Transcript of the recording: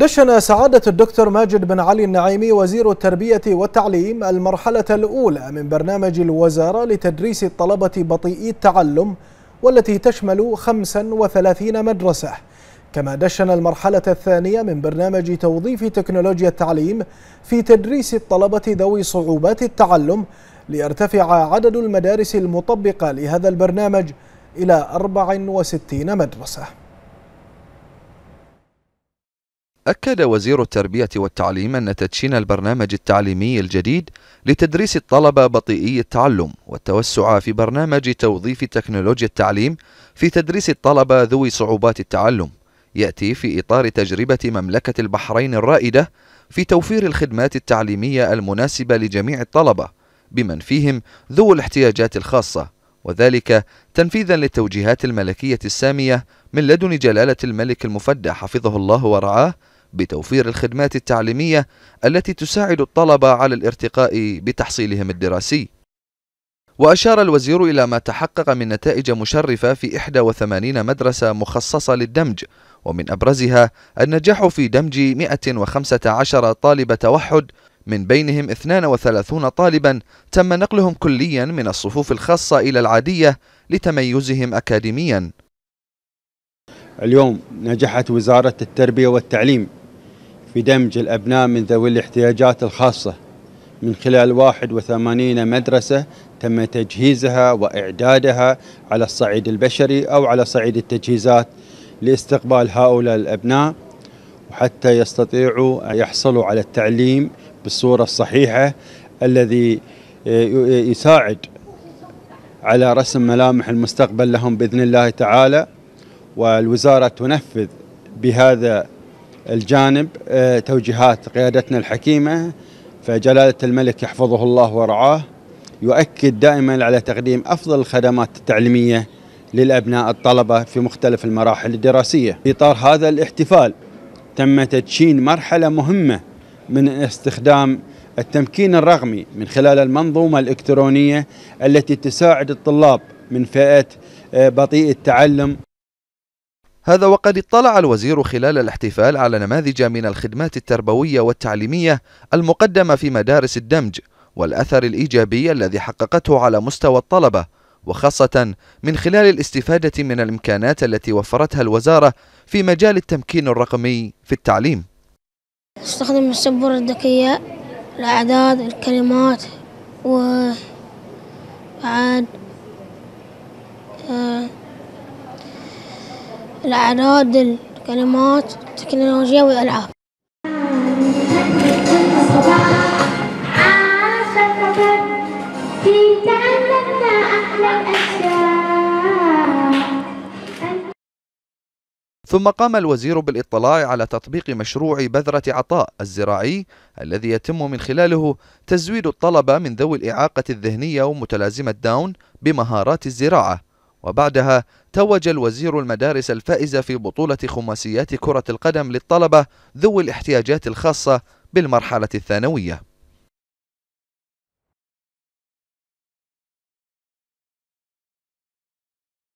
دشن سعادة الدكتور ماجد بن علي النعيمي وزير التربية والتعليم المرحلة الأولى من برنامج الوزارة لتدريس الطلبة بطيئي التعلم والتي تشمل 35 مدرسة كما دشن المرحلة الثانية من برنامج توظيف تكنولوجيا التعليم في تدريس الطلبة ذوي صعوبات التعلم ليرتفع عدد المدارس المطبقة لهذا البرنامج إلى 64 مدرسة أكد وزير التربية والتعليم أن تدشين البرنامج التعليمي الجديد لتدريس الطلبة بطيئي التعلم والتوسع في برنامج توظيف تكنولوجيا التعليم في تدريس الطلبة ذوي صعوبات التعلم يأتي في إطار تجربة مملكة البحرين الرائدة في توفير الخدمات التعليمية المناسبة لجميع الطلبة بمن فيهم ذو الاحتياجات الخاصة وذلك تنفيذا للتوجيهات الملكية السامية من لدن جلالة الملك المفدى حفظه الله ورعاه بتوفير الخدمات التعليمية التي تساعد الطلبة على الارتقاء بتحصيلهم الدراسي. وأشار الوزير إلى ما تحقق من نتائج مشرفة في 81 مدرسة مخصصة للدمج ومن أبرزها النجاح في دمج 115 طالب توحد من بينهم 32 طالبا تم نقلهم كليا من الصفوف الخاصة إلى العادية لتميزهم أكاديميا اليوم نجحت وزارة التربية والتعليم بدمج الأبناء من ذوي الاحتياجات الخاصة من خلال 81 مدرسة تم تجهيزها وإعدادها على الصعيد البشري أو على صعيد التجهيزات لاستقبال هؤلاء الأبناء وحتى يستطيعوا يحصلوا على التعليم بالصورة الصحيحة الذي آه، يساعد على رسم ملامح المستقبل لهم بإذن الله تعالى والوزارة تنفذ بهذا الجانب آه، توجيهات قيادتنا الحكيمة فجلالة الملك يحفظه الله ورعاه يؤكد دائما على تقديم أفضل الخدمات التعليمية للأبناء الطلبة في مختلف المراحل الدراسية في إطار هذا الاحتفال تم تدشين مرحلة مهمة من استخدام التمكين الرقمي من خلال المنظومة الإلكترونية التي تساعد الطلاب من فئة آه، بطيء التعلم هذا وقد اطلع الوزير خلال الاحتفال على نماذج من الخدمات التربوية والتعليمية المقدمة في مدارس الدمج والأثر الإيجابي الذي حققته على مستوى الطلبة وخاصة من خلال الاستفادة من الإمكانات التي وفرتها الوزارة في مجال التمكين الرقمي في التعليم استخدم السبورة الذكية الأعداد الكلمات و الأعراض الكلمات التكنولوجيا والألعاب ثم قام الوزير بالاطلاع على تطبيق مشروع بذرة عطاء الزراعي الذي يتم من خلاله تزويد الطلبة من ذوي الإعاقة الذهنية ومتلازمة داون بمهارات الزراعة وبعدها توج الوزير المدارس الفائزة في بطولة خماسيات كرة القدم للطلبة ذوي الاحتياجات الخاصة بالمرحلة الثانوية